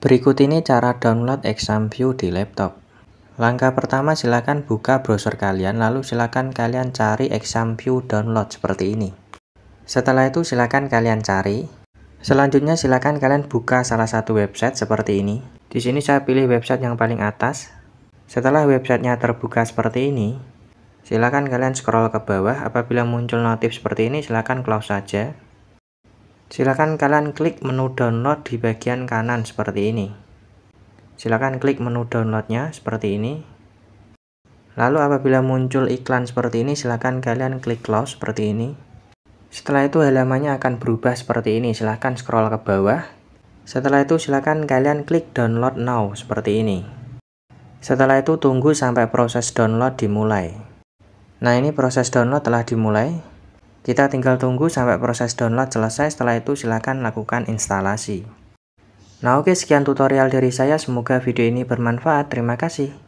Berikut ini cara download ExamView di laptop. Langkah pertama silakan buka browser kalian lalu silakan kalian cari ExamView download seperti ini. Setelah itu silakan kalian cari. Selanjutnya silakan kalian buka salah satu website seperti ini. Di sini saya pilih website yang paling atas. Setelah websitenya terbuka seperti ini, silakan kalian scroll ke bawah. Apabila muncul notif seperti ini silakan close saja. Silakan kalian klik menu download di bagian kanan seperti ini. Silakan klik menu downloadnya seperti ini. Lalu apabila muncul iklan seperti ini, silakan kalian klik close seperti ini. Setelah itu halamannya akan berubah seperti ini. Silahkan scroll ke bawah. Setelah itu silakan kalian klik download now seperti ini. Setelah itu tunggu sampai proses download dimulai. Nah ini proses download telah dimulai. Kita tinggal tunggu sampai proses download selesai, setelah itu silakan lakukan instalasi. Nah oke, sekian tutorial dari saya, semoga video ini bermanfaat. Terima kasih.